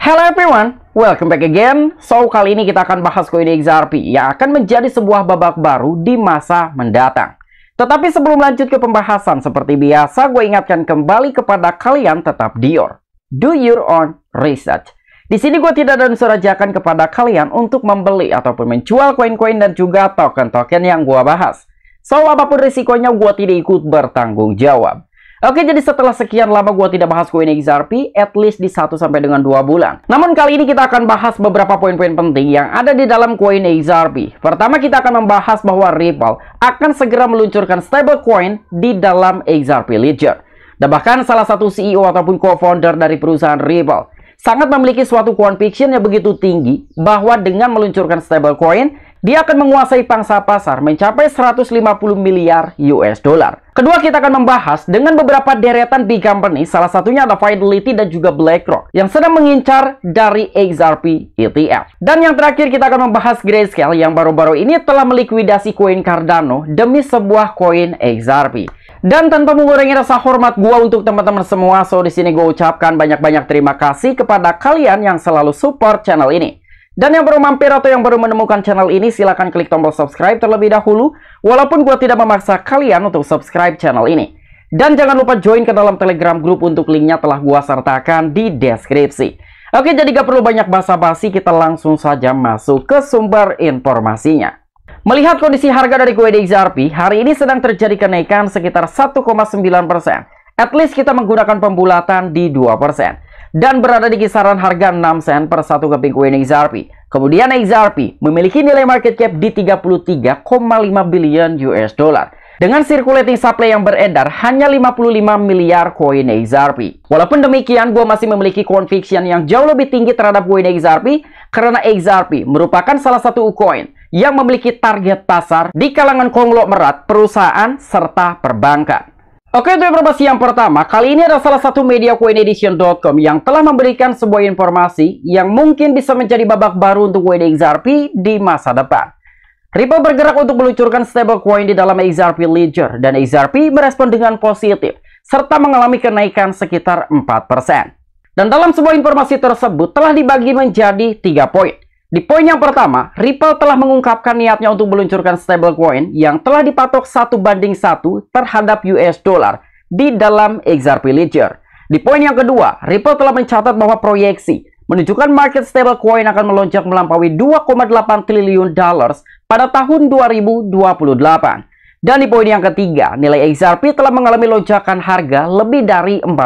Hello everyone, welcome back again. So, kali ini kita akan bahas koin XRP yang akan menjadi sebuah babak baru di masa mendatang. Tetapi sebelum lanjut ke pembahasan, seperti biasa gue ingatkan kembali kepada kalian tetap dior. Do your own research. Di sini gue tidak dan surajakan kepada kalian untuk membeli ataupun menjual koin-koin dan juga token-token yang gue bahas. So, apapun risikonya gue tidak ikut bertanggung jawab. Oke, jadi setelah sekian lama gue tidak bahas koin XRP, at least di 1 sampai dengan 2 bulan. Namun kali ini kita akan bahas beberapa poin-poin penting yang ada di dalam koin XRP. Pertama, kita akan membahas bahwa Ripple akan segera meluncurkan stablecoin di dalam XRP Ledger. Dan bahkan salah satu CEO ataupun co-founder dari perusahaan Ripple sangat memiliki suatu conviction yang begitu tinggi bahwa dengan meluncurkan stablecoin, dia akan menguasai pangsa pasar mencapai 150 miliar US dollar. Kedua, kita akan membahas dengan beberapa deretan big company, salah satunya ada Fidelity dan juga BlackRock, yang sedang mengincar dari XRP ETF. Dan yang terakhir, kita akan membahas Grayscale yang baru-baru ini telah melikuidasi koin Cardano demi sebuah koin XRP. Dan tanpa mengurangi rasa hormat gua untuk teman-teman semua, so di sini gua ucapkan banyak-banyak terima kasih kepada kalian yang selalu support channel ini. Dan yang baru mampir atau yang baru menemukan channel ini, silahkan klik tombol subscribe terlebih dahulu, walaupun gue tidak memaksa kalian untuk subscribe channel ini. Dan jangan lupa join ke dalam telegram grup untuk linknya telah gue sertakan di deskripsi. Oke, jadi gak perlu banyak basa-basi, kita langsung saja masuk ke sumber informasinya. Melihat kondisi harga dari kue XRP, hari ini sedang terjadi kenaikan sekitar 1,9%. At least kita menggunakan pembulatan di 2% dan berada di kisaran harga 6 sen per satu keping koin XRP. Kemudian XRP memiliki nilai market cap di 33,5 billion US dollar dengan circulating supply yang beredar hanya 55 miliar koin XRP. Walaupun demikian, gue masih memiliki conviction yang jauh lebih tinggi terhadap koin XRP karena XRP merupakan salah satu koin yang memiliki target pasar di kalangan konglomerat, perusahaan, serta perbankan. Oke untuk informasi yang pertama, kali ini ada salah satu media coinedition.com yang telah memberikan sebuah informasi yang mungkin bisa menjadi babak baru untuk WD XRP di masa depan. Ripple bergerak untuk meluncurkan stablecoin di dalam XRP Ledger dan XRP merespon dengan positif serta mengalami kenaikan sekitar 4%. Dan dalam sebuah informasi tersebut telah dibagi menjadi tiga poin. Di poin yang pertama, Ripple telah mengungkapkan niatnya untuk meluncurkan stablecoin yang telah dipatok satu banding satu terhadap US dollar di dalam XRP Ledger. Di poin yang kedua, Ripple telah mencatat bahwa proyeksi menunjukkan market stablecoin akan melonjak melampaui 2,8 triliun dollars pada tahun 2028. Dan di poin yang ketiga, nilai XRP telah mengalami lonjakan harga lebih dari 4%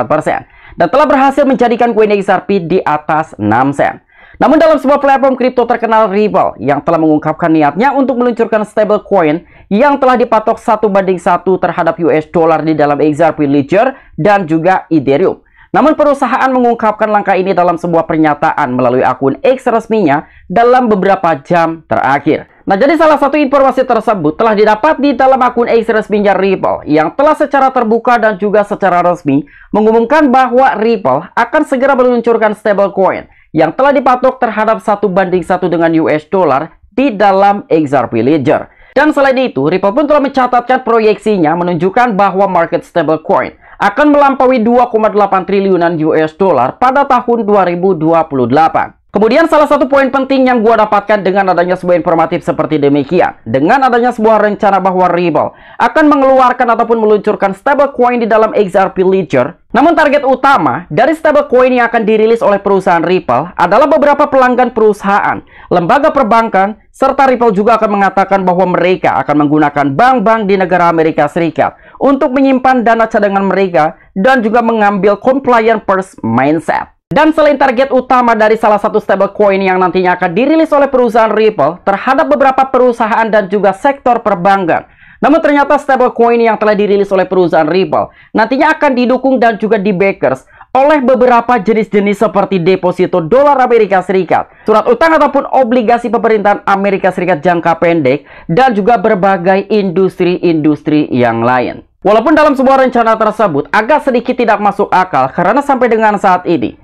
dan telah berhasil menjadikan koin XRP di atas 6 sen. Namun dalam sebuah platform kripto terkenal Ripple yang telah mengungkapkan niatnya untuk meluncurkan stablecoin yang telah dipatok satu banding satu terhadap US dollar di dalam XRP Ledger dan juga Ethereum. Namun perusahaan mengungkapkan langkah ini dalam sebuah pernyataan melalui akun X resminya dalam beberapa jam terakhir. Nah jadi salah satu informasi tersebut telah didapat di dalam akun X resminya Ripple yang telah secara terbuka dan juga secara resmi mengumumkan bahwa Ripple akan segera meluncurkan stablecoin yang telah dipatok terhadap satu banding satu dengan US dollar di dalam XRP Ledger. Dan selain itu, Ripple pun telah mencatatkan proyeksinya menunjukkan bahwa market stablecoin akan melampaui 2,8 triliunan US dollar pada tahun 2028. Kemudian salah satu poin penting yang gua dapatkan dengan adanya sebuah informatif seperti demikian, dengan adanya sebuah rencana bahwa Ripple akan mengeluarkan ataupun meluncurkan stablecoin di dalam XRP Ledger, namun target utama dari stablecoin yang akan dirilis oleh perusahaan Ripple adalah beberapa pelanggan perusahaan, lembaga perbankan, serta Ripple juga akan mengatakan bahwa mereka akan menggunakan bank-bank di negara Amerika Serikat untuk menyimpan dana cadangan mereka dan juga mengambil compliant first mindset. Dan selain target utama dari salah satu stablecoin yang nantinya akan dirilis oleh perusahaan Ripple terhadap beberapa perusahaan dan juga sektor perbankan. Namun ternyata stablecoin yang telah dirilis oleh perusahaan Ripple nantinya akan didukung dan juga di backers oleh beberapa jenis-jenis seperti deposito dolar Amerika Serikat, surat utang ataupun obligasi pemerintahan Amerika Serikat jangka pendek, dan juga berbagai industri-industri yang lain. Walaupun dalam sebuah rencana tersebut agak sedikit tidak masuk akal karena sampai dengan saat ini,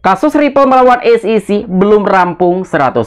kasus Ripple melawan SEC belum rampung 100%.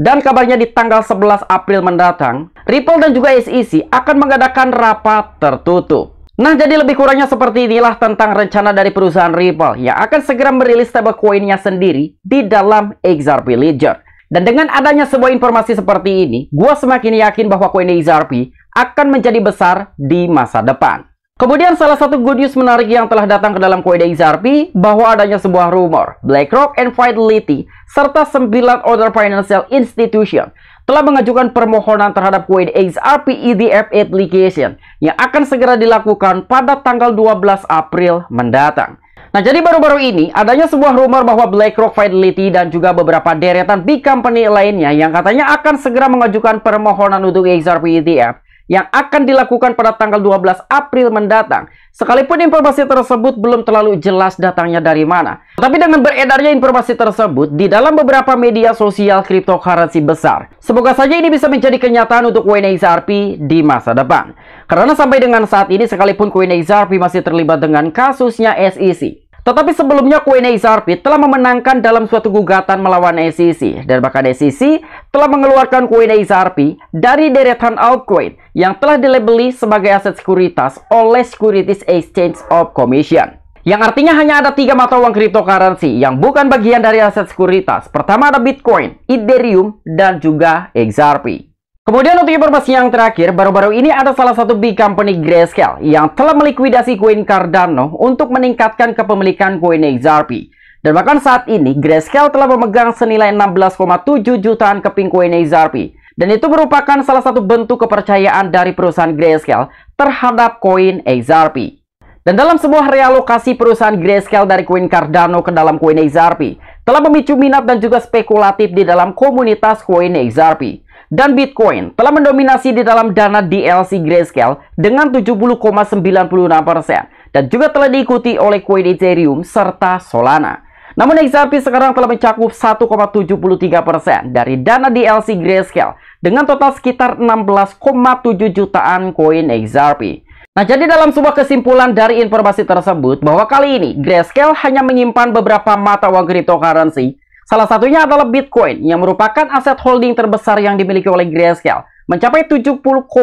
Dan kabarnya di tanggal 11 April mendatang, Ripple dan juga SEC akan mengadakan rapat tertutup. Nah, jadi lebih kurangnya seperti inilah tentang rencana dari perusahaan Ripple yang akan segera merilis stablecoin-nya sendiri di dalam XRP Ledger. Dan dengan adanya sebuah informasi seperti ini, gue semakin yakin bahwa koin XRP akan menjadi besar di masa depan. Kemudian salah satu good news menarik yang telah datang ke dalam kode XRP bahwa adanya sebuah rumor BlackRock and Fidelity serta 9 other financial institution telah mengajukan permohonan terhadap kode XRP EDF application yang akan segera dilakukan pada tanggal 12 April mendatang. Nah, jadi baru-baru ini adanya sebuah rumor bahwa BlackRock, Fidelity, dan juga beberapa deretan big company lainnya yang katanya akan segera mengajukan permohonan untuk XRP ETF yang akan dilakukan pada tanggal 12 April mendatang. Sekalipun informasi tersebut belum terlalu jelas datangnya dari mana. Tapi dengan beredarnya informasi tersebut di dalam beberapa media sosial cryptocurrency besar. Semoga saja ini bisa menjadi kenyataan untuk koin XRP di masa depan. Karena sampai dengan saat ini sekalipun koin XRP masih terlibat dengan kasusnya SEC. Tetapi sebelumnya Coin XRP telah memenangkan dalam suatu gugatan melawan SEC dan bahkan SEC telah mengeluarkan Coin XRP dari deretan altcoin yang telah dilabeli sebagai aset sekuritas oleh Securities Exchange of Commission. Yang artinya hanya ada tiga mata uang cryptocurrency yang bukan bagian dari aset sekuritas. Pertama ada Bitcoin, Ethereum, dan juga XRP. Kemudian untuk informasi yang terakhir, baru-baru ini ada salah satu big company Grayscale yang telah melikuidasi koin Cardano untuk meningkatkan kepemilikan koin XRP. Dan bahkan saat ini, Grayscale telah memegang senilai 16,7 jutaan keping koin XRP dan itu merupakan salah satu bentuk kepercayaan dari perusahaan Grayscale terhadap koin XRP. Dan dalam sebuah realokasi perusahaan Grayscale dari koin Cardano ke dalam koin XRP telah memicu minat dan juga spekulatif di dalam komunitas koin XRP. Dan Bitcoin telah mendominasi di dalam dana DLC Grayscale dengan 70,96% dan juga telah diikuti oleh koin Ethereum serta Solana. Namun XRP sekarang telah mencakup 1,73% dari dana DLC Grayscale dengan total sekitar 16,7 jutaan koin XRP. Nah, jadi dalam sebuah kesimpulan dari informasi tersebut bahwa kali ini Grayscale hanya menyimpan beberapa mata uang cryptocurrency. Salah satunya adalah Bitcoin yang merupakan aset holding terbesar yang dimiliki oleh Grayscale, mencapai 70,96%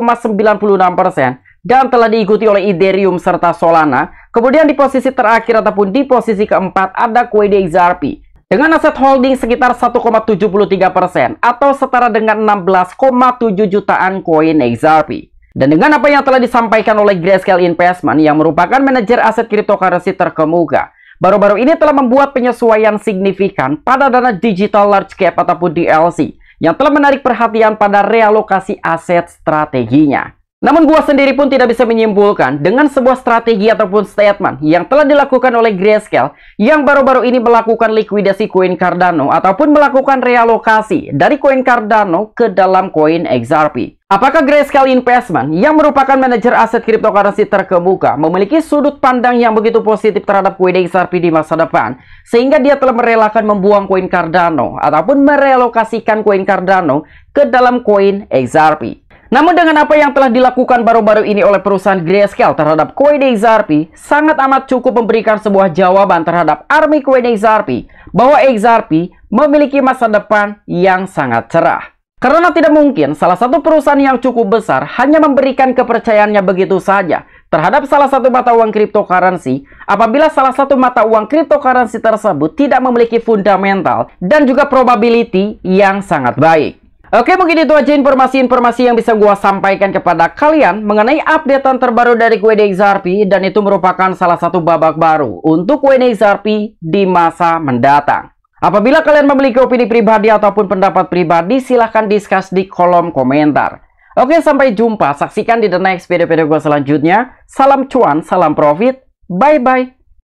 dan telah diikuti oleh Ethereum serta Solana Kemudian di posisi terakhir ataupun di posisi keempat ada Kuwait XRP dengan aset holding sekitar 1,73% atau setara dengan 16,7 jutaan koin XRP. Dan dengan apa yang telah disampaikan oleh Grayscale Investment yang merupakan manajer aset cryptocurrency terkemuka, baru-baru ini telah membuat penyesuaian signifikan pada dana digital large cap ataupun DLC yang telah menarik perhatian pada realokasi aset strateginya. Namun gua sendiri pun tidak bisa menyimpulkan dengan sebuah strategi ataupun statement yang telah dilakukan oleh Grayscale yang baru-baru ini melakukan likuidasi koin Cardano ataupun melakukan realokasi dari koin Cardano ke dalam koin XRP. Apakah Grayscale Investment yang merupakan manajer aset cryptocurrency terkemuka memiliki sudut pandang yang begitu positif terhadap koin XRP di masa depan sehingga dia telah merelakan membuang koin Cardano ataupun merelokasikan koin Cardano ke dalam koin XRP? Namun dengan apa yang telah dilakukan baru-baru ini oleh perusahaan Grayscale terhadap Koide XRP, sangat amat cukup memberikan sebuah jawaban terhadap army Koide XRP bahwa XRP memiliki masa depan yang sangat cerah. Karena tidak mungkin salah satu perusahaan yang cukup besar hanya memberikan kepercayaannya begitu saja terhadap salah satu mata uang cryptocurrency apabila salah satu mata uang cryptocurrency tersebut tidak memiliki fundamental dan juga probability yang sangat baik. Oke mungkin itu aja informasi-informasi yang bisa gue sampaikan kepada kalian mengenai updatean terbaru dari WD XRP dan itu merupakan salah satu babak baru untuk WD XRP di masa mendatang. Apabila kalian memiliki opini pribadi ataupun pendapat pribadi silahkan discuss di kolom komentar. Oke sampai jumpa, saksikan di the next video-video gue selanjutnya. Salam cuan, salam profit, bye-bye.